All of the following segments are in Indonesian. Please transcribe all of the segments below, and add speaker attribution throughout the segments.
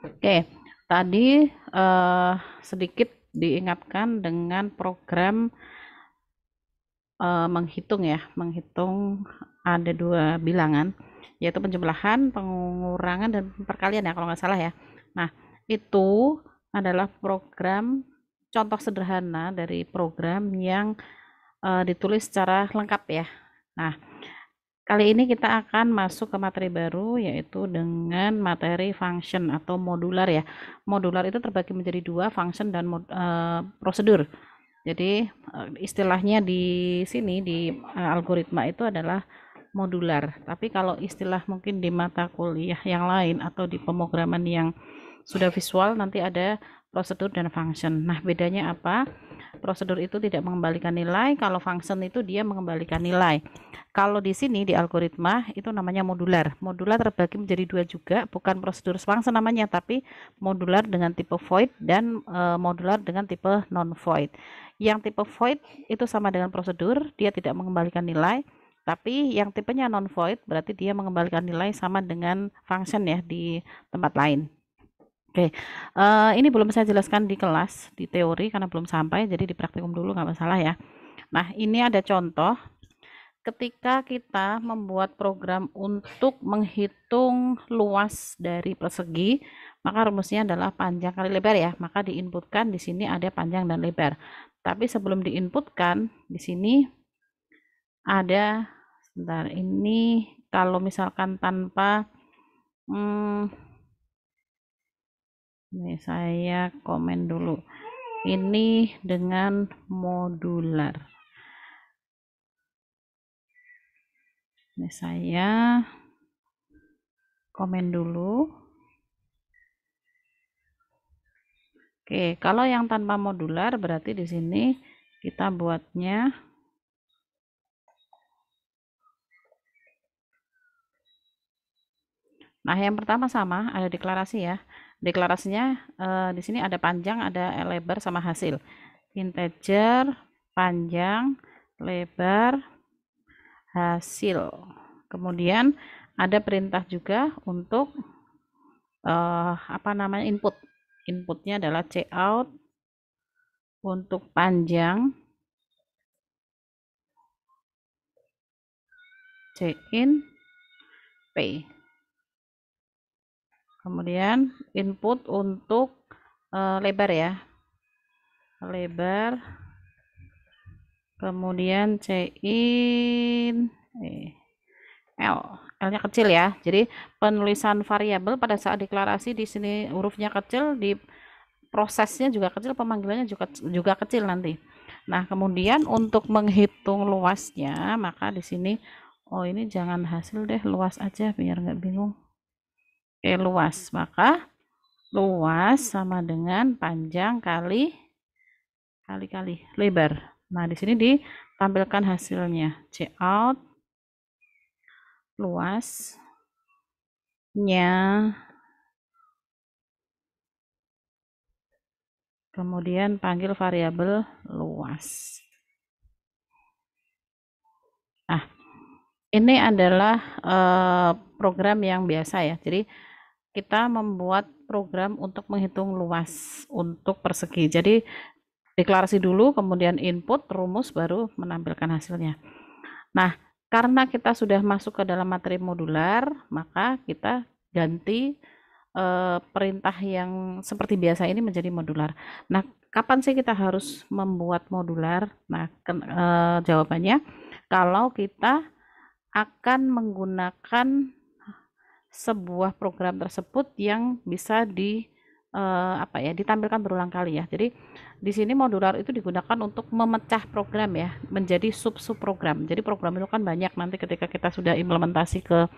Speaker 1: Oke, tadi uh, sedikit diingatkan dengan program uh, menghitung ya, menghitung ada dua bilangan, yaitu penjumlahan, pengurangan, dan perkalian ya kalau nggak salah ya. Nah, itu adalah program contoh sederhana dari program yang uh, ditulis secara lengkap ya. Nah, Kali ini kita akan masuk ke materi baru yaitu dengan materi function atau modular ya. Modular itu terbagi menjadi dua, function dan mod, uh, prosedur. Jadi uh, istilahnya di sini di uh, algoritma itu adalah modular. Tapi kalau istilah mungkin di mata kuliah yang lain atau di pemrograman yang sudah visual nanti ada prosedur dan function. Nah, bedanya apa? Prosedur itu tidak mengembalikan nilai, kalau function itu dia mengembalikan nilai. Kalau di sini di algoritma itu namanya modular. Modular terbagi menjadi dua juga, bukan prosedur function namanya, tapi modular dengan tipe void dan e, modular dengan tipe non void. Yang tipe void itu sama dengan prosedur, dia tidak mengembalikan nilai. Tapi yang tipenya non void berarti dia mengembalikan nilai sama dengan function ya di tempat lain. Oke, uh, ini belum saya jelaskan di kelas di teori karena belum sampai, jadi di praktikum dulu nggak masalah ya. Nah, ini ada contoh ketika kita membuat program untuk menghitung luas dari persegi, maka rumusnya adalah panjang kali lebar ya. Maka diinputkan di sini ada panjang dan lebar. Tapi sebelum diinputkan di sini ada sebentar ini kalau misalkan tanpa hmm, ini saya komen dulu
Speaker 2: ini dengan modular ini saya komen
Speaker 1: dulu oke kalau yang tanpa modular berarti di sini kita buatnya Nah, yang pertama sama, ada deklarasi ya. Deklarasinya eh, di sini ada panjang, ada lebar sama hasil. Integer, panjang, lebar, hasil. Kemudian ada perintah juga untuk eh, apa namanya input. Inputnya adalah cout untuk panjang
Speaker 2: c in p
Speaker 1: kemudian input untuk uh, lebar ya lebar kemudian c in eh, L L nya kecil ya jadi penulisan variabel pada saat deklarasi di sini hurufnya kecil di prosesnya juga kecil pemanggilannya juga juga kecil nanti nah kemudian untuk menghitung luasnya maka di sini oh ini jangan hasil deh luas aja biar nggak bingung Oke, luas. Maka luas sama dengan panjang kali kali-kali lebar. Nah, di sini ditampilkan hasilnya. C out luasnya kemudian panggil variabel luas. Nah, ini adalah eh, program yang biasa ya. Jadi kita membuat program untuk menghitung luas untuk persegi. Jadi deklarasi dulu, kemudian input, rumus, baru menampilkan hasilnya. Nah, karena kita sudah masuk ke dalam materi modular, maka kita ganti e, perintah yang seperti biasa ini menjadi modular. Nah, kapan sih kita harus membuat modular? Nah, ke, e, eh, jawabannya kalau kita akan menggunakan sebuah program tersebut yang bisa di uh, apa ya ditampilkan berulang kali ya. Jadi di sini modular itu digunakan untuk memecah program ya menjadi sub-sub program. Jadi program itu kan banyak nanti ketika kita sudah implementasi ke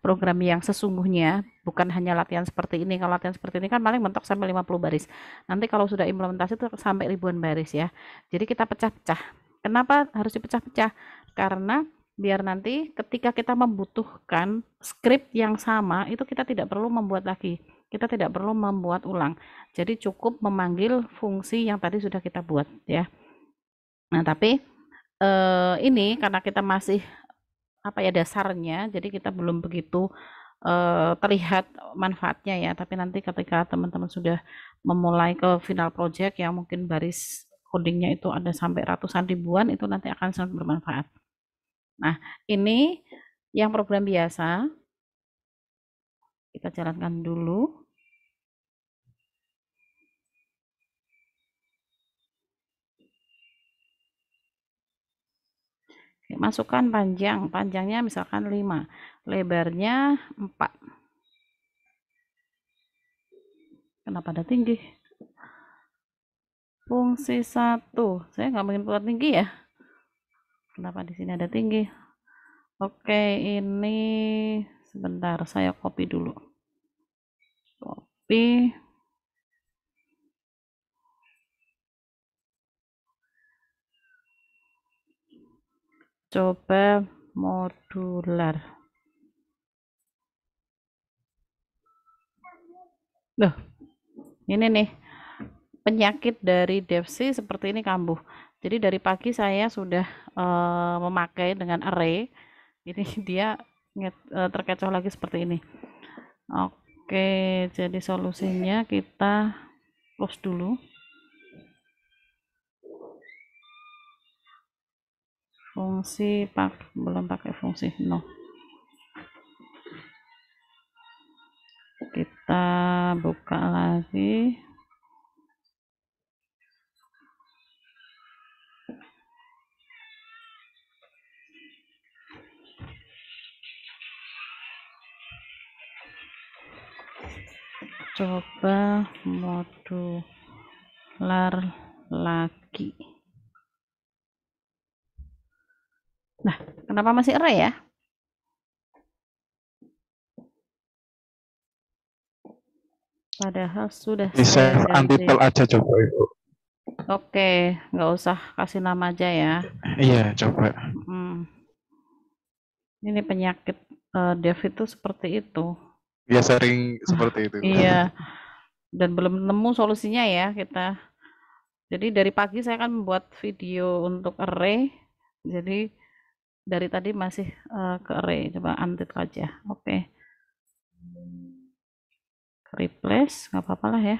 Speaker 1: program yang sesungguhnya bukan hanya latihan seperti ini. Kalau latihan seperti ini kan paling mentok sampai 50 baris. Nanti kalau sudah implementasi itu sampai ribuan baris ya. Jadi kita pecah-pecah. Kenapa harus dipecah-pecah? Karena biar nanti ketika kita membutuhkan script yang sama itu kita tidak perlu membuat lagi kita tidak perlu membuat ulang jadi cukup memanggil fungsi yang tadi sudah kita buat ya nah tapi eh, ini karena kita masih apa ya dasarnya jadi kita belum begitu eh, terlihat manfaatnya ya tapi nanti ketika teman-teman sudah memulai ke final project yang mungkin baris codingnya itu ada sampai ratusan ribuan itu nanti akan sangat bermanfaat Nah, ini yang program biasa.
Speaker 2: Kita jalankan dulu.
Speaker 1: masukkan panjang. Panjangnya misalkan 5. Lebarnya 4. Kenapa ada tinggi? Fungsi satu, Saya nggak ingin buat tinggi ya kenapa di sini ada tinggi oke ini sebentar saya copy dulu
Speaker 2: copy coba modular
Speaker 1: Duh, ini nih penyakit dari DEFSI seperti ini kambuh jadi dari pagi saya sudah uh, memakai dengan array. Ini dia eh, terkecoh lagi seperti ini. Oke, jadi solusinya kita close dulu.
Speaker 2: Fungsi pak belum pakai fungsi no. Kita buka lagi. Kenapa masih re ya?
Speaker 1: Padahal sudah di save untitel aja
Speaker 2: coba itu.
Speaker 1: Oke, nggak usah kasih nama aja ya. Iya, coba. Hmm. Ini penyakit uh, Dev itu seperti itu.
Speaker 2: Iya, sering seperti itu. iya.
Speaker 1: Dan belum nemu solusinya ya kita. Jadi dari pagi saya akan membuat video untuk array. Jadi dari tadi masih uh, ke array coba untitled aja oke okay.
Speaker 2: replace nggak apa-apa lah ya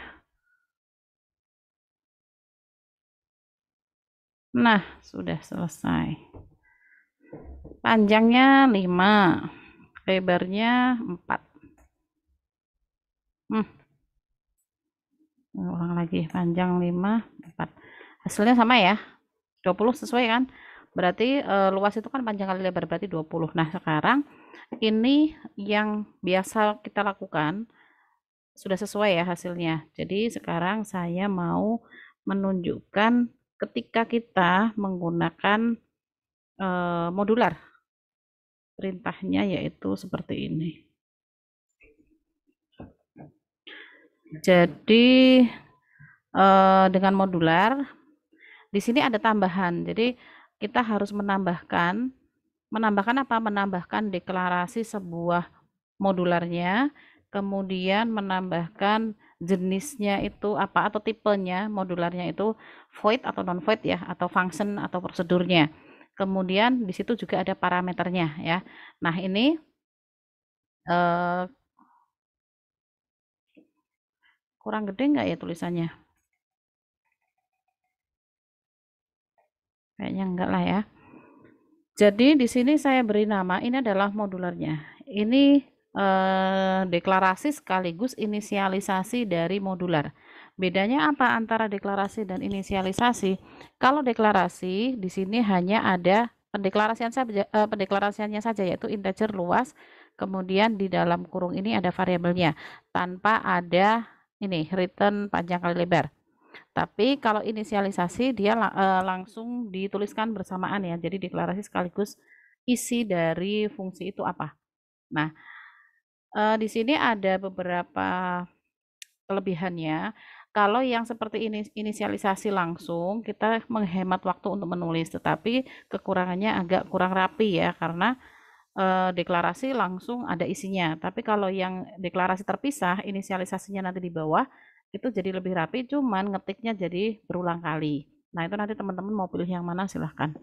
Speaker 2: nah sudah selesai
Speaker 1: panjangnya 5 lebarnya 4 hmm. ulang lagi panjang 5 4 hasilnya sama ya 20 sesuai kan berarti e, luas itu kan panjang kali lebar berarti 20 nah sekarang ini yang biasa kita lakukan sudah sesuai ya hasilnya jadi sekarang saya mau menunjukkan ketika kita menggunakan e, modular perintahnya yaitu seperti ini jadi e, dengan modular di sini ada tambahan jadi kita harus menambahkan menambahkan apa? Menambahkan deklarasi sebuah modularnya, kemudian menambahkan jenisnya itu apa atau tipenya modularnya itu void atau non void ya atau function atau prosedurnya. Kemudian di situ juga ada parameternya ya. Nah, ini eh,
Speaker 2: kurang gede nggak ya tulisannya?
Speaker 1: kayaknya enggak lah ya jadi di sini saya beri nama ini adalah modulernya. ini eh, deklarasi sekaligus inisialisasi dari modular bedanya apa antara deklarasi dan inisialisasi kalau deklarasi di sini hanya ada pendeklarasian saja eh, pendeklarasiannya saja yaitu integer luas kemudian di dalam kurung ini ada variabelnya tanpa ada ini return panjang kali lebar tapi kalau inisialisasi dia eh, langsung dituliskan bersamaan ya. Jadi deklarasi sekaligus isi dari fungsi itu apa. Nah, eh, di sini ada beberapa kelebihannya. Kalau yang seperti ini inisialisasi langsung kita menghemat waktu untuk menulis, tetapi kekurangannya agak kurang rapi ya karena e, deklarasi langsung ada isinya. Tapi kalau yang deklarasi terpisah, inisialisasinya nanti di bawah, itu jadi lebih rapi cuman ngetiknya jadi berulang kali nah itu nanti teman-teman mau pilih yang mana silahkan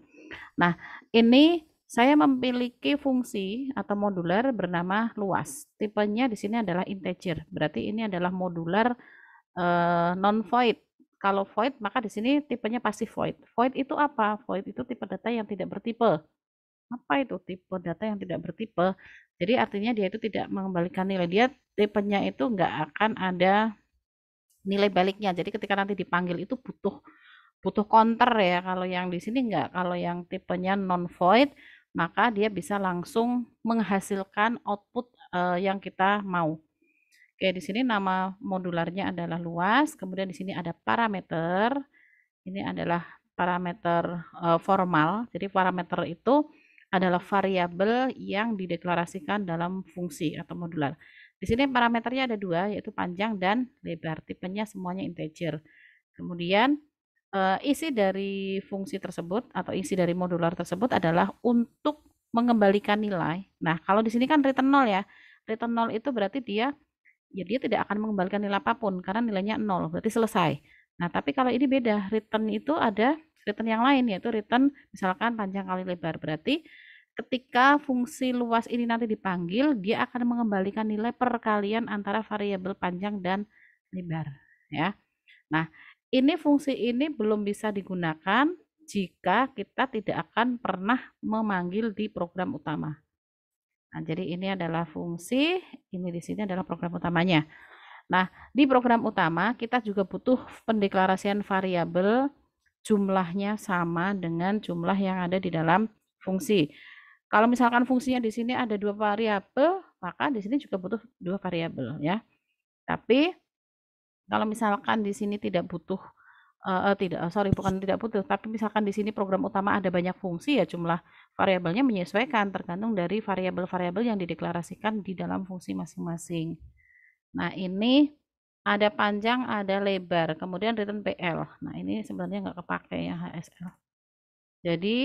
Speaker 1: nah ini saya memiliki fungsi atau modular bernama luas tipenya di sini adalah integer berarti ini adalah modular eh, non void kalau void maka di sini tipenya pasti void. Void itu apa? Void itu tipe data yang tidak bertipe. Apa itu tipe data yang tidak bertipe? Jadi artinya dia itu tidak mengembalikan nilai. Dia tipenya itu nggak akan ada nilai baliknya jadi ketika nanti dipanggil itu butuh butuh counter ya kalau yang di sini enggak kalau yang tipenya non void maka dia bisa langsung menghasilkan output uh, yang kita mau oke di sini nama modularnya adalah luas kemudian di sini ada parameter ini adalah parameter uh, formal jadi parameter itu adalah variabel yang dideklarasikan dalam fungsi atau modular di sini parameternya ada dua, yaitu panjang dan lebar. Tipenya semuanya integer. Kemudian eh, isi dari fungsi tersebut atau isi dari modular tersebut adalah untuk mengembalikan nilai. Nah, kalau di sini kan return 0 ya. Return 0 itu berarti dia ya dia tidak akan mengembalikan nilai apapun karena nilainya 0, berarti selesai. Nah, tapi kalau ini beda, return itu ada return yang lain yaitu return misalkan panjang kali lebar. Berarti ketika fungsi luas ini nanti dipanggil, dia akan mengembalikan nilai perkalian antara variabel panjang dan lebar, ya. Nah, ini fungsi ini belum bisa digunakan jika kita tidak akan pernah memanggil di program utama. Nah, jadi ini adalah fungsi, ini di sini adalah program utamanya. Nah, di program utama kita juga butuh pendeklarasian variabel jumlahnya sama dengan jumlah yang ada di dalam fungsi. Kalau misalkan fungsinya di sini ada dua variabel, maka di sini juga butuh dua variabel ya. Tapi kalau misalkan di sini tidak butuh uh, tidak eh, sorry bukan tidak butuh, tapi misalkan di sini program utama ada banyak fungsi ya jumlah variabelnya menyesuaikan tergantung dari variabel-variabel yang dideklarasikan di dalam fungsi masing-masing. Nah, ini ada panjang, ada lebar, kemudian return PL. Nah, ini sebenarnya nggak kepake ya HSL. Jadi,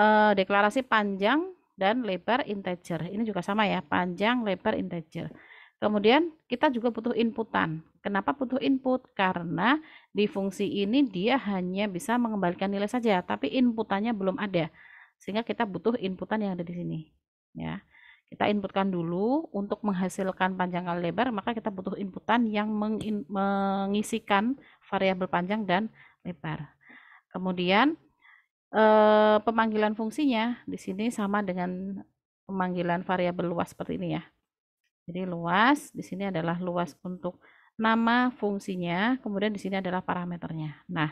Speaker 1: uh, deklarasi panjang dan lebar integer. Ini juga sama ya, panjang, lebar, integer. Kemudian kita juga butuh inputan. Kenapa butuh input? Karena di fungsi ini dia hanya bisa mengembalikan nilai saja, tapi inputannya belum ada. Sehingga kita butuh inputan yang ada di sini. Ya. Kita inputkan dulu untuk menghasilkan panjang kali lebar, maka kita butuh inputan yang mengisikan variabel panjang dan lebar. Kemudian Eh, pemanggilan fungsinya di sini sama dengan pemanggilan variabel luas seperti ini ya. Jadi luas di sini adalah luas untuk nama fungsinya, kemudian di sini adalah parameternya. Nah,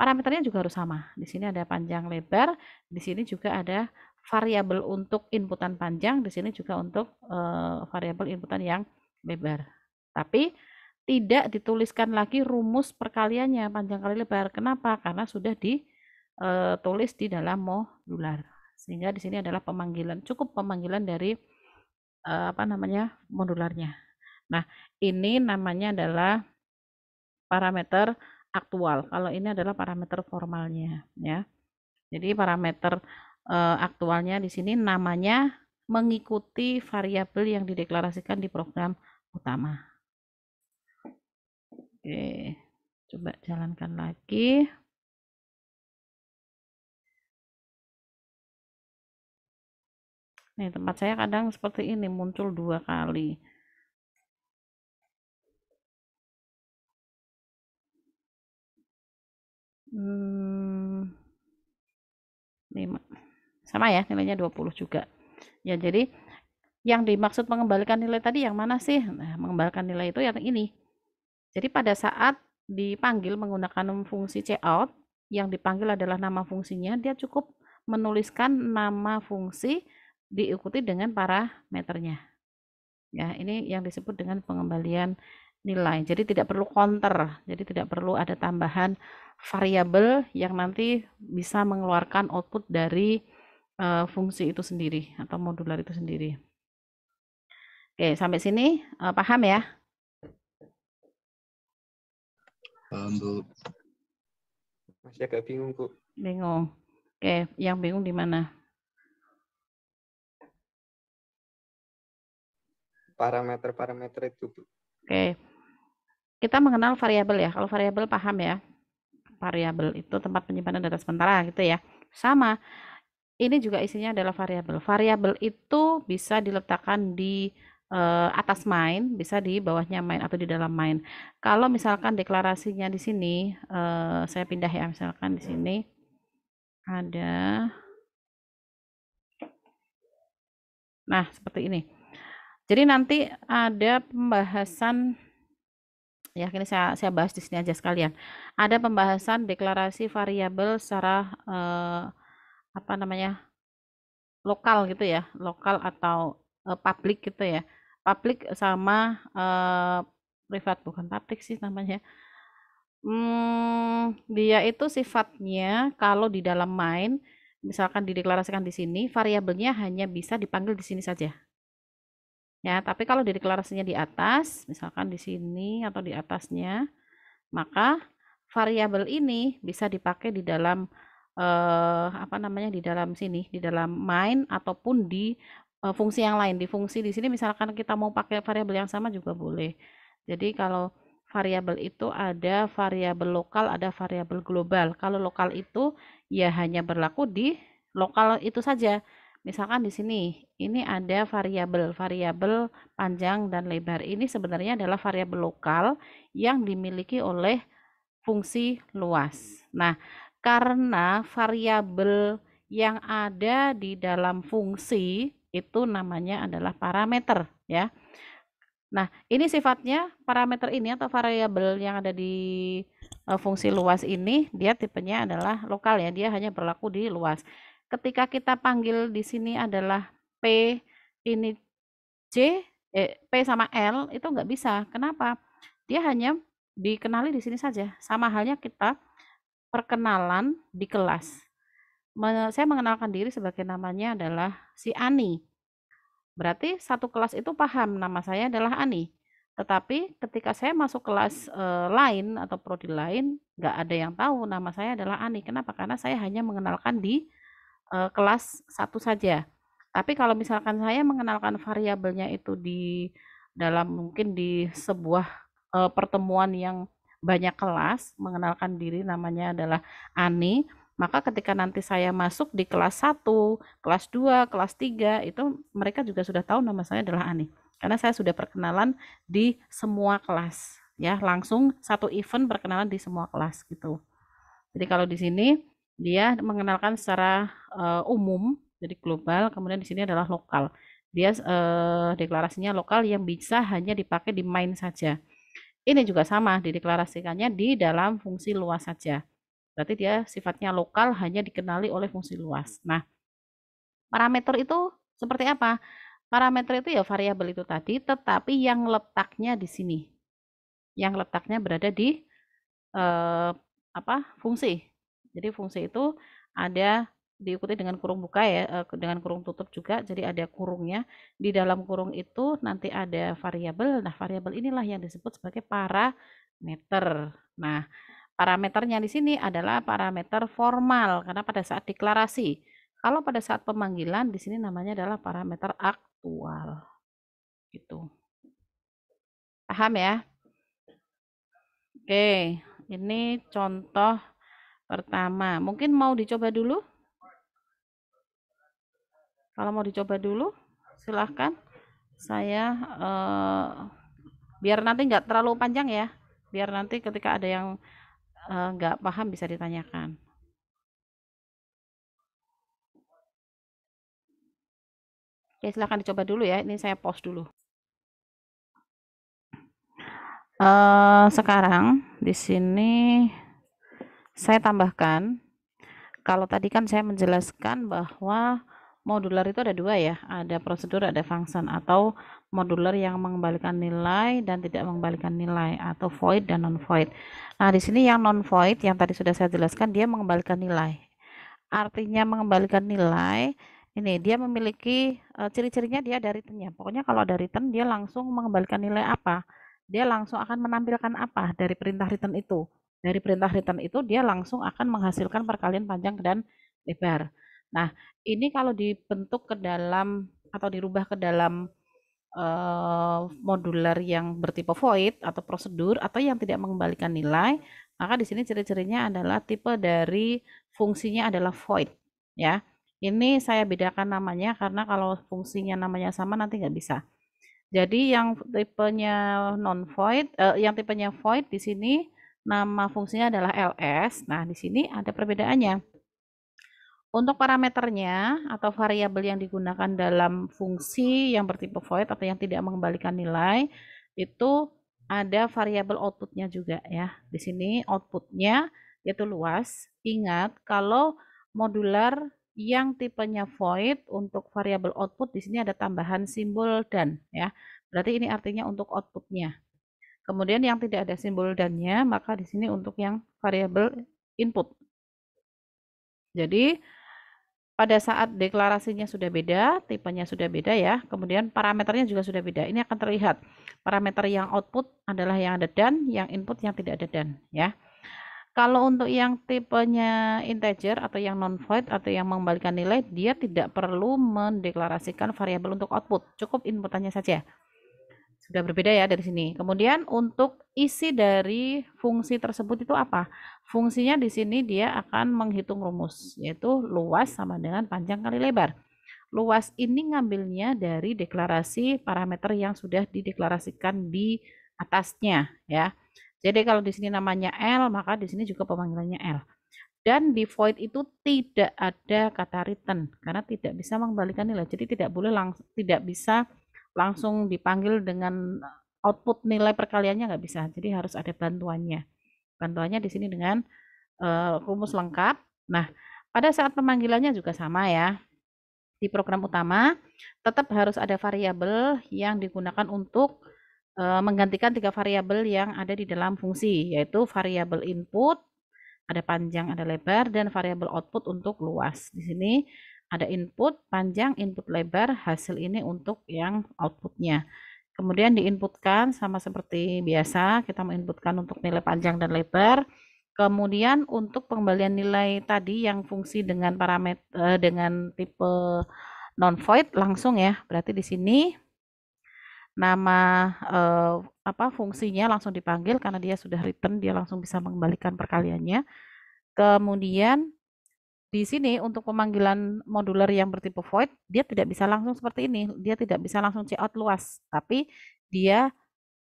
Speaker 1: parameternya juga harus sama. Di sini ada panjang lebar, di sini juga ada variabel untuk inputan panjang, di sini juga untuk uh, variabel inputan yang lebar. Tapi tidak dituliskan lagi rumus perkaliannya panjang kali lebar. Kenapa? Karena sudah di Eh, tulis di dalam modular. Sehingga di sini adalah pemanggilan, cukup pemanggilan dari eh, apa namanya modularnya. Nah, ini namanya adalah parameter aktual. Kalau ini adalah parameter formalnya, ya. Jadi parameter eh, aktualnya di sini namanya mengikuti variabel yang dideklarasikan di program utama. Oke, coba jalankan
Speaker 2: lagi. Nih, tempat saya kadang seperti ini muncul dua kali.
Speaker 1: Hmm, Sama ya, nilainya 20 juga. Ya, jadi yang dimaksud mengembalikan nilai tadi yang mana sih? Nah, mengembalikan nilai itu yang ini. Jadi pada saat dipanggil menggunakan fungsi cout, yang dipanggil adalah nama fungsinya, dia cukup menuliskan nama fungsi diikuti dengan parameternya. Ya, ini yang disebut dengan pengembalian nilai. Jadi tidak perlu counter, jadi tidak perlu ada tambahan variabel yang nanti bisa mengeluarkan output dari uh, fungsi itu sendiri atau modular itu sendiri. Oke, sampai sini uh, paham ya?
Speaker 2: Paham, Bu. Masih agak bingung, Bu. Bingung. Oke, yang bingung di mana? parameter-parameter
Speaker 1: itu. Oke. Okay. Kita mengenal variabel ya. Kalau variabel paham ya. Variabel itu tempat penyimpanan data sementara gitu ya. Sama. Ini juga isinya adalah variabel. Variabel itu bisa diletakkan di uh, atas main, bisa di bawahnya main atau di dalam main. Kalau misalkan deklarasinya di sini, uh, saya pindah ya misalkan di sini ada Nah, seperti ini. Jadi nanti ada pembahasan ya ini saya saya bahas di sini aja sekalian. Ada pembahasan deklarasi variabel secara eh, apa namanya? lokal gitu ya, lokal atau eh, publik gitu ya. Publik sama eh, privat bukan publik sih namanya. Hmm, dia itu sifatnya kalau di dalam main misalkan dideklarasikan di sini, variabelnya hanya bisa dipanggil di sini saja. Ya, tapi kalau dideklarasinya di atas, misalkan di sini atau di atasnya, maka variabel ini bisa dipakai di dalam eh, apa namanya di dalam sini, di dalam main ataupun di eh, fungsi yang lain. Di fungsi di sini misalkan kita mau pakai variabel yang sama juga boleh. Jadi kalau variabel itu ada variabel lokal, ada variabel global. Kalau lokal itu ya hanya berlaku di lokal itu saja misalkan di sini ini ada variabel variabel panjang dan lebar ini sebenarnya adalah variabel lokal yang dimiliki oleh fungsi luas nah karena variabel yang ada di dalam fungsi itu namanya adalah parameter ya nah ini sifatnya parameter ini atau variabel yang ada di e, fungsi luas ini dia tipenya adalah lokal ya dia hanya berlaku di luas ketika kita panggil di sini adalah P ini C eh, P sama L itu nggak bisa. Kenapa? Dia hanya dikenali di sini saja. Sama halnya kita perkenalan di kelas. saya mengenalkan diri sebagai namanya adalah si Ani. Berarti satu kelas itu paham nama saya adalah Ani. Tetapi ketika saya masuk kelas eh, lain atau prodi lain, nggak ada yang tahu nama saya adalah Ani. Kenapa? Karena saya hanya mengenalkan di uh, kelas satu saja. Tapi kalau misalkan saya mengenalkan variabelnya itu di dalam mungkin di sebuah uh, pertemuan yang banyak kelas, mengenalkan diri namanya adalah Ani, maka ketika nanti saya masuk di kelas 1, kelas 2, kelas 3 itu mereka juga sudah tahu nama saya adalah Ani. Karena saya sudah perkenalan di semua kelas ya, langsung satu event perkenalan di semua kelas gitu. Jadi kalau di sini dia mengenalkan secara uh, umum jadi global kemudian di sini adalah lokal dia uh, deklarasinya lokal yang bisa hanya dipakai di main saja ini juga sama dideklarasikannya di dalam fungsi luas saja berarti dia sifatnya lokal hanya dikenali oleh fungsi luas nah parameter itu seperti apa parameter itu ya variabel itu tadi tetapi yang letaknya di sini yang letaknya berada di eh, apa fungsi jadi fungsi itu ada diikuti dengan kurung buka ya, dengan kurung tutup juga. Jadi ada kurungnya. Di dalam kurung itu nanti ada variabel. Nah, variabel inilah yang disebut sebagai parameter. Nah, parameternya di sini adalah parameter formal karena pada saat deklarasi. Kalau pada saat pemanggilan di sini namanya adalah parameter aktual. Gitu. Paham ya? Oke, ini contoh pertama. Mungkin mau dicoba dulu? Kalau mau dicoba dulu, silahkan. Saya uh, biar nanti nggak terlalu panjang ya. Biar nanti ketika ada yang eh, nggak paham bisa ditanyakan. Oke, silahkan dicoba dulu ya. Ini saya pause dulu. uh, sekarang di sini saya tambahkan kalau tadi kan saya menjelaskan bahwa modular itu ada dua ya, ada prosedur, ada function atau modular yang mengembalikan nilai dan tidak mengembalikan nilai atau void dan non void. Nah, di sini yang non void yang tadi sudah saya jelaskan dia mengembalikan nilai. Artinya mengembalikan nilai ini dia memiliki uh, ciri-cirinya dia dari returnnya. Pokoknya kalau dari return dia langsung mengembalikan nilai apa? Dia langsung akan menampilkan apa dari perintah return itu dari perintah return itu dia langsung akan menghasilkan perkalian panjang dan lebar. Nah, ini kalau dibentuk ke dalam atau dirubah ke dalam uh, modular yang bertipe void atau prosedur atau yang tidak mengembalikan nilai, maka di sini ciri-cirinya adalah tipe dari fungsinya adalah void, ya. Ini saya bedakan namanya karena kalau fungsinya namanya sama nanti nggak bisa. Jadi yang tipenya non void, eh, yang tipenya void di sini Nama fungsinya adalah ls. Nah, di sini ada perbedaannya. Untuk parameternya atau variabel yang digunakan dalam fungsi yang bertipe void atau yang tidak mengembalikan nilai itu ada variabel outputnya juga ya. Di sini outputnya yaitu luas. Ingat kalau modular yang tipenya void untuk variabel output di sini ada tambahan simbol dan ya. Berarti ini artinya untuk outputnya. Kemudian yang tidak ada simbol dannya, maka di sini untuk yang variabel input. Jadi pada saat deklarasinya sudah beda, tipenya sudah beda ya, kemudian parameternya juga sudah beda. Ini akan terlihat parameter yang output adalah yang ada dan, yang input yang tidak ada dan ya. Kalau untuk yang tipenya integer atau yang non void atau yang mengembalikan nilai, dia tidak perlu mendeklarasikan variabel untuk output, cukup inputannya saja sudah berbeda ya dari sini. Kemudian untuk isi dari fungsi tersebut itu apa? Fungsinya di sini dia akan menghitung rumus yaitu luas sama dengan panjang kali lebar. Luas ini ngambilnya dari deklarasi parameter yang sudah dideklarasikan di atasnya ya. Jadi kalau di sini namanya L, maka di sini juga pemanggilannya L. Dan di void itu tidak ada kata return karena tidak bisa mengembalikan nilai. Jadi tidak boleh langsung tidak bisa langsung dipanggil dengan eh, output nilai perkaliannya nggak bisa. Jadi harus ada bantuannya. Bantuannya di sini dengan uh, rumus lengkap. Nah, pada saat pemanggilannya juga sama ya. Di program utama tetap harus ada variabel yang digunakan untuk uh, menggantikan tiga variabel yang ada di dalam fungsi, yaitu variabel input, ada panjang, ada lebar, dan variabel output untuk luas. Di sini ada input panjang, input lebar, hasil ini untuk yang outputnya. Kemudian diinputkan sama seperti biasa, kita menginputkan untuk nilai panjang dan lebar. Kemudian untuk pengembalian nilai tadi yang fungsi dengan parameter eh, dengan tipe non void langsung ya. Berarti di sini nama eh, apa fungsinya langsung dipanggil karena dia sudah return, dia langsung bisa mengembalikan perkaliannya. Kemudian di sini untuk pemanggilan modular yang bertipe void, dia tidak bisa langsung seperti ini. Dia tidak bisa langsung cout luas, tapi dia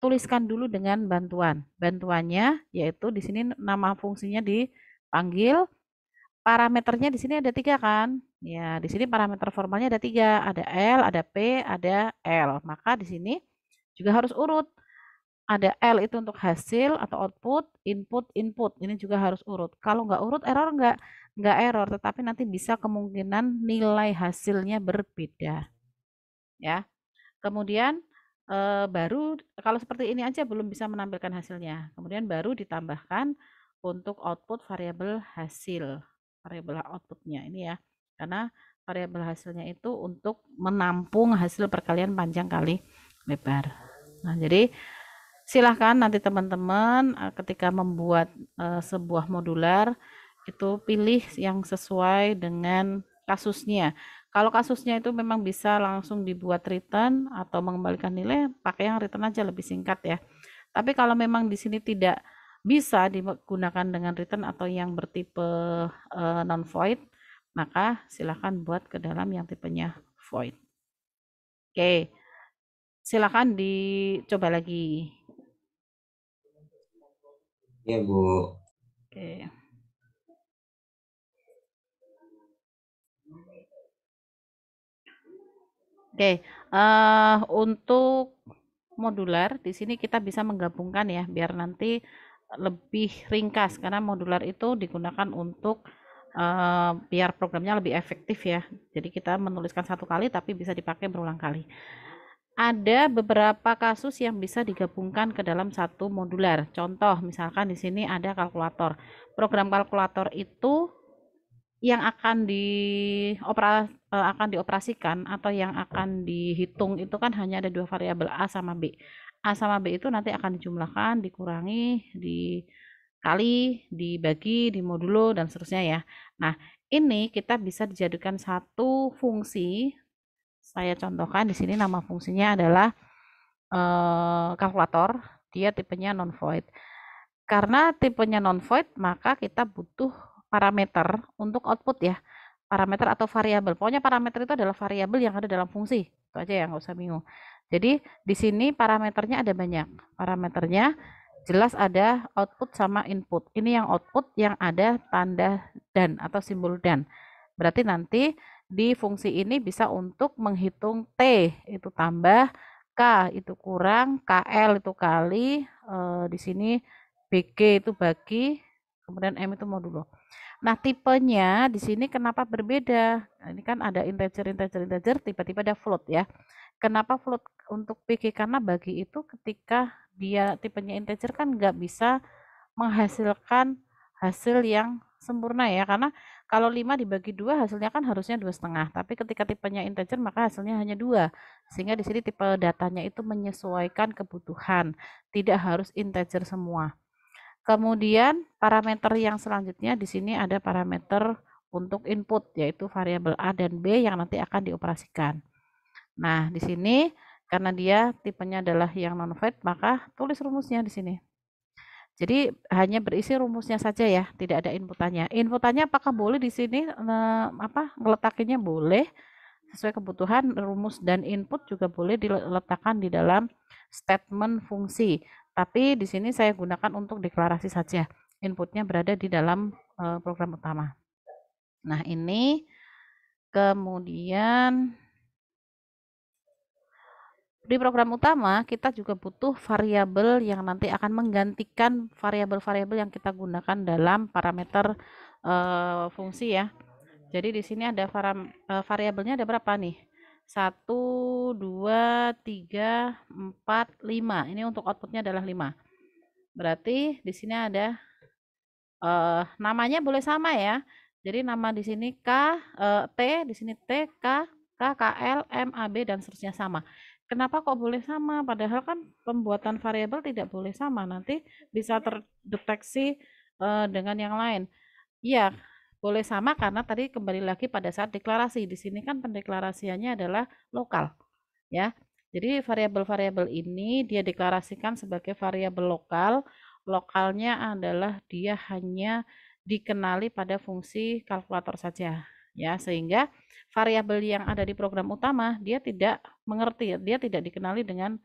Speaker 1: tuliskan dulu dengan bantuan. Bantuannya yaitu di sini nama fungsinya dipanggil, parameternya di sini ada tiga kan? Ya, di sini parameter formalnya ada tiga, ada L, ada P, ada L. Maka di sini juga harus urut ada L itu untuk hasil atau output, input, input. Ini juga harus urut. Kalau nggak urut, error nggak nggak error, tetapi nanti bisa kemungkinan nilai hasilnya berbeda. Ya. Kemudian e, baru kalau seperti ini aja belum bisa menampilkan hasilnya. Kemudian baru ditambahkan untuk output variabel hasil, variabel outputnya ini ya. Karena variabel hasilnya itu untuk menampung hasil perkalian panjang kali lebar. Nah, jadi silahkan nanti teman-teman eh, ketika membuat uh, sebuah modular itu pilih yang sesuai dengan kasusnya kalau kasusnya itu memang bisa langsung dibuat return atau mengembalikan nilai pakai yang return aja lebih singkat ya tapi kalau memang di sini tidak bisa digunakan dengan return atau yang bertipe uh, eh, non void maka silahkan buat ke dalam yang tipenya void oke okay silahkan dicoba
Speaker 2: lagi. Iya, Bu. Oke.
Speaker 1: Oke, uh, untuk modular di sini kita bisa menggabungkan ya biar nanti lebih ringkas karena modular itu digunakan untuk uh, biar programnya lebih efektif ya. Jadi kita menuliskan satu kali tapi bisa dipakai berulang kali ada beberapa kasus yang bisa digabungkan ke dalam satu modular. Contoh, misalkan di sini ada kalkulator. Program kalkulator itu yang akan diopera, e, akan dioperasikan atau yang akan dihitung itu kan hanya ada dua variabel A sama B. A sama B itu nanti akan dijumlahkan, dikurangi, dikali, dibagi, dimodulo dan seterusnya ya. Nah, ini kita bisa dijadikan satu fungsi saya contohkan di sini nama fungsinya adalah eh, kalkulator dia tipenya non void karena tipenya non void maka kita butuh parameter untuk output ya parameter atau variabel pokoknya parameter itu adalah variabel yang ada dalam fungsi itu aja yang nggak usah bingung jadi di sini parameternya ada banyak parameternya jelas ada output sama input. Ini yang output yang ada tanda dan atau simbol dan. Berarti nanti di fungsi ini bisa untuk menghitung T itu tambah, K itu kurang, KL itu kali, e, di sini BG itu bagi, kemudian M itu modulo. Nah, tipenya di sini kenapa berbeda? Nah, ini kan ada integer, integer, integer, tiba-tiba ada float ya. Kenapa float untuk BG? Karena bagi itu ketika dia tipenya integer kan nggak bisa menghasilkan hasil yang sempurna ya karena kalau 5 dibagi 2 hasilnya kan harusnya dua setengah tapi ketika tipenya integer maka hasilnya hanya dua sehingga di sini tipe datanya itu menyesuaikan kebutuhan tidak harus integer semua kemudian parameter yang selanjutnya di sini ada parameter untuk input yaitu variabel a dan b yang nanti akan dioperasikan nah di sini karena dia tipenya adalah yang non-fed maka tulis rumusnya di sini jadi hanya berisi rumusnya saja ya, tidak ada inputannya. Inputannya apakah boleh di sini apa meletakkannya boleh sesuai kebutuhan rumus dan input juga boleh diletakkan di dalam statement fungsi. Tapi di sini saya gunakan untuk deklarasi saja. Inputnya berada di dalam eh, program utama. Nah, ini kemudian di program utama kita juga butuh variabel yang nanti akan menggantikan variabel-variabel yang kita gunakan dalam parameter uh, fungsi ya. Jadi di sini ada eh, variabelnya ada berapa nih? 1 2 3 4 5. Ini untuk outputnya adalah 5. Berarti di sini ada uh, namanya boleh sama ya. Jadi nama di sini K uh, T, di sini T, K, K, K, L, M, A, B dan seterusnya sama kenapa kok boleh sama padahal kan pembuatan variabel tidak boleh sama nanti bisa iya. terdeteksi uh, dengan yang lain ya boleh sama karena tadi kembali lagi pada saat deklarasi di sini kan pendeklarasiannya adalah lokal ya jadi variabel-variabel ini dia deklarasikan sebagai variabel lokal lokalnya adalah dia hanya dikenali pada fungsi kalkulator saja ya sehingga variabel yang ada di program utama dia tidak mengerti, dia tidak dikenali dengan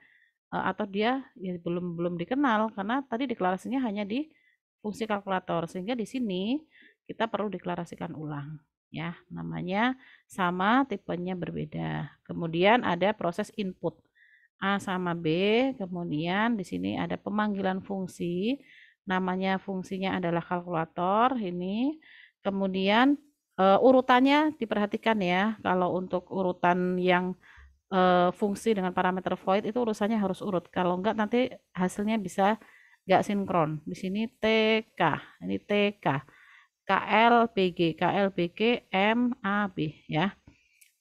Speaker 1: eh, atau dia ya, belum belum dikenal karena tadi deklarasinya hanya di fungsi kalkulator sehingga di sini kita perlu deklarasikan ulang ya namanya sama tipenya berbeda kemudian ada proses input A sama B kemudian di sini ada pemanggilan fungsi namanya fungsinya adalah kalkulator ini kemudian Uh, urutannya diperhatikan ya. Kalau untuk urutan yang uh, fungsi dengan parameter void itu urusannya harus urut. Kalau enggak nanti hasilnya bisa enggak sinkron. Di sini TK, ini TK. KLBG, KLBG MAB ya.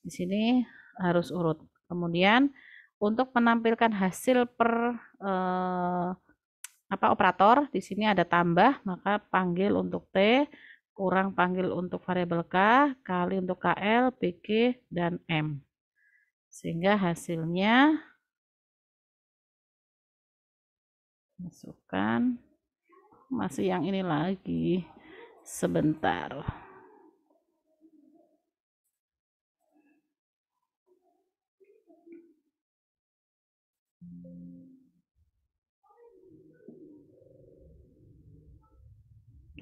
Speaker 1: Di sini harus urut. Kemudian untuk menampilkan hasil per eh, apa operator, di sini ada tambah, maka panggil untuk T kurang panggil untuk variabel K, kali untuk KL, PK, dan M.
Speaker 2: Sehingga hasilnya masukkan masih yang ini lagi sebentar.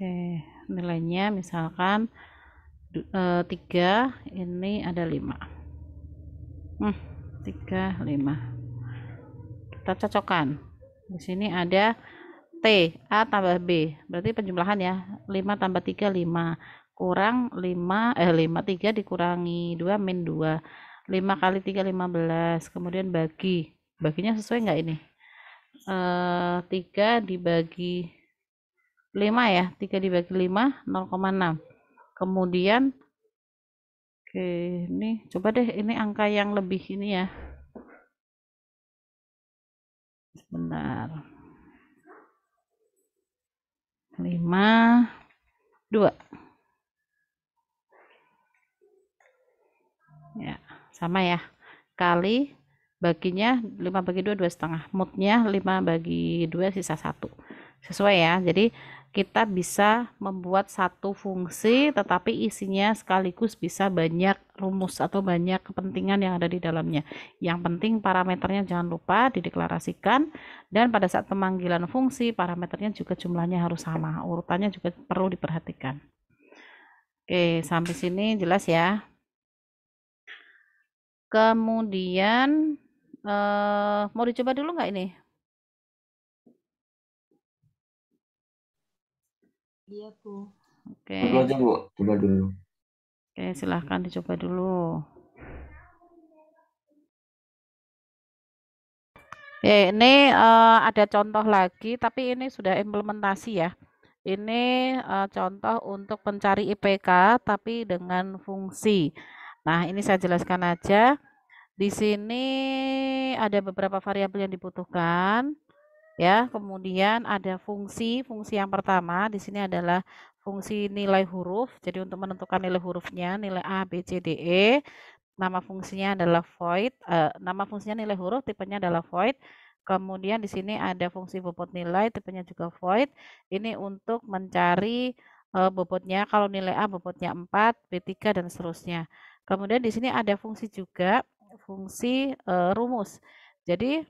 Speaker 1: Oke, nilainya misalkan e, eh, 3 ini ada 5. Hmm, 3 5. Kita cocokkan. Di sini ada T, A tambah B. Berarti penjumlahan ya. 5 tambah 3, 5. Kurang 5, eh 5, 3 dikurangi 2, min 2. 5 kali 3, 15. Kemudian bagi. Baginya sesuai enggak ini? E, eh, 3 dibagi 5 ya 3 dibagi 5 0,6 kemudian oke ini coba deh ini
Speaker 2: angka yang lebih ini ya sebentar 5 2
Speaker 1: ya sama ya kali baginya 5 bagi 2 2 setengah moodnya 5 bagi 2 sisa 1. sesuai ya jadi kita bisa membuat satu fungsi tetapi isinya sekaligus bisa banyak rumus atau banyak kepentingan yang ada di dalamnya. Yang penting parameternya jangan lupa dideklarasikan dan pada saat pemanggilan fungsi parameternya juga jumlahnya harus sama. Urutannya juga perlu diperhatikan. Oke, sampai sini jelas ya. Kemudian eh, mau dicoba dulu nggak ini
Speaker 2: Iya, Bu. Oke. Okay. aja, Bu. Coba dulu. Oke, silahkan dicoba dulu.
Speaker 1: Oke, ini uh, ada contoh lagi, tapi ini sudah implementasi ya. Ini uh, contoh untuk pencari IPK, tapi dengan fungsi. Nah, ini saya jelaskan aja. Di sini ada beberapa variabel yang dibutuhkan ya kemudian ada fungsi fungsi yang pertama di sini adalah fungsi nilai huruf jadi untuk menentukan nilai hurufnya nilai a b c d e nama fungsinya adalah void eh, nama fungsinya nilai huruf tipenya adalah void kemudian di sini ada fungsi bobot nilai tipenya juga void ini untuk mencari eh, bobotnya kalau nilai a bobotnya 4 b3 dan seterusnya kemudian di sini ada fungsi juga fungsi e, rumus. Jadi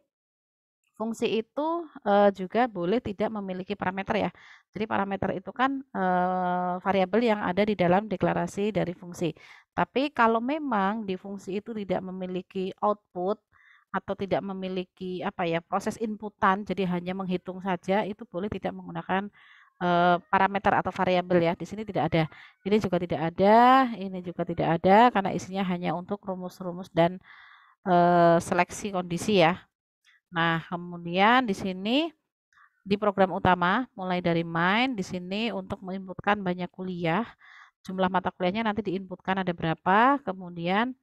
Speaker 1: fungsi itu uh, juga boleh tidak memiliki parameter ya. Jadi parameter itu kan uh, variabel yang ada di dalam deklarasi dari fungsi. Tapi kalau memang di fungsi itu tidak memiliki output atau tidak memiliki apa ya proses inputan, jadi hanya menghitung saja itu boleh tidak menggunakan uh, parameter atau variabel ya. Di sini tidak ada. Ini juga tidak ada, ini juga tidak ada karena isinya hanya untuk rumus-rumus dan uh, seleksi kondisi ya. Nah, kemudian di sini di program utama mulai dari main di sini untuk menginputkan banyak kuliah. Jumlah mata kuliahnya nanti diinputkan ada berapa, kemudian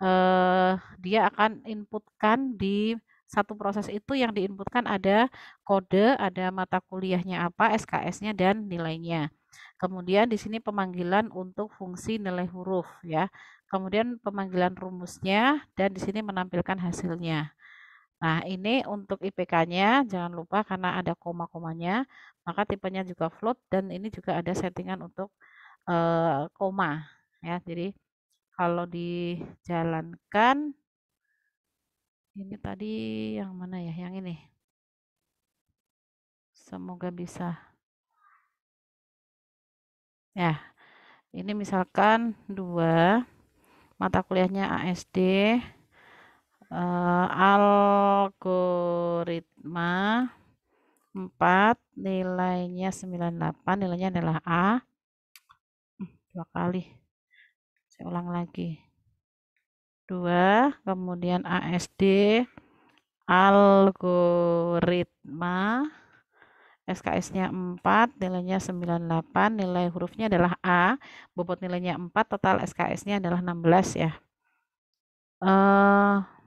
Speaker 1: eh, dia akan inputkan di satu proses itu yang diinputkan ada kode, ada mata kuliahnya apa, SKS-nya dan nilainya. Kemudian di sini pemanggilan untuk fungsi nilai huruf ya. Kemudian pemanggilan rumusnya dan di sini menampilkan hasilnya. Nah, ini untuk IPK-nya jangan lupa karena ada koma-komanya, maka tipenya juga float dan ini juga ada settingan untuk eh, koma ya. Jadi kalau dijalankan ini tadi yang mana ya? Yang ini. Semoga bisa. Ya. Ini misalkan dua mata kuliahnya ASD uh, algoritma 4 nilainya 98 nilainya adalah A hmm, dua kali saya ulang lagi dua kemudian ASD algoritma SKS nya 4 nilainya 98 nilai hurufnya adalah A bobot nilainya 4 total SKS nya adalah 16 ya eh uh,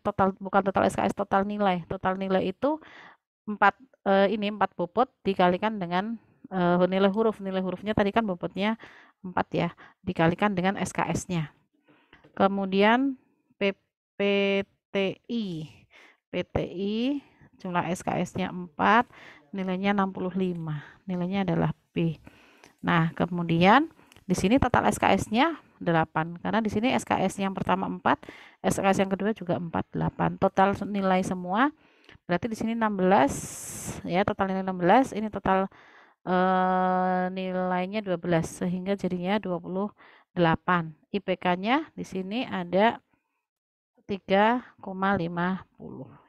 Speaker 1: total bukan total SKS total nilai total nilai itu empat eh, ini empat bobot dikalikan dengan eh, nilai huruf nilai hurufnya tadi kan bobotnya empat ya dikalikan dengan SKS-nya kemudian PPTI PTI jumlah SKS-nya 4 nilainya 65 nilainya adalah B nah kemudian di sini total SKS-nya 8 karena di sini SKS yang pertama 4 SKS yang kedua juga 4 8 total nilai semua berarti di sini 16 ya total nilai 16 ini total eh, nilainya 12 sehingga jadinya 28 IPK-nya di sini ada 3,50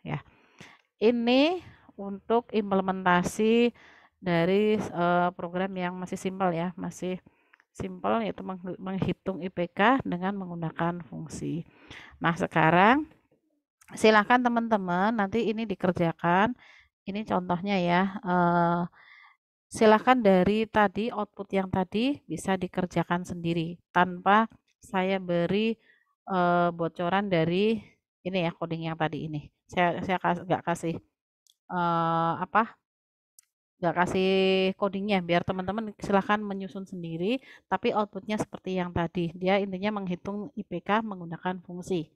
Speaker 1: ya ini untuk implementasi dari uh, program yang masih simpel ya masih Simpel yaitu menghitung IPK dengan menggunakan fungsi. Nah, sekarang silakan teman-teman nanti ini dikerjakan. Ini contohnya ya. Eh, silakan dari tadi output yang tadi bisa dikerjakan sendiri tanpa saya beri eh, bocoran dari ini ya coding yang tadi ini. Saya saya nggak kasih eh, apa nggak kasih codingnya biar teman-teman silahkan menyusun sendiri tapi outputnya seperti yang tadi dia intinya menghitung IPK menggunakan fungsi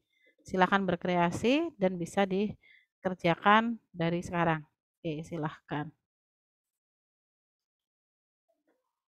Speaker 1: silahkan berkreasi dan bisa dikerjakan dari sekarang oke silahkan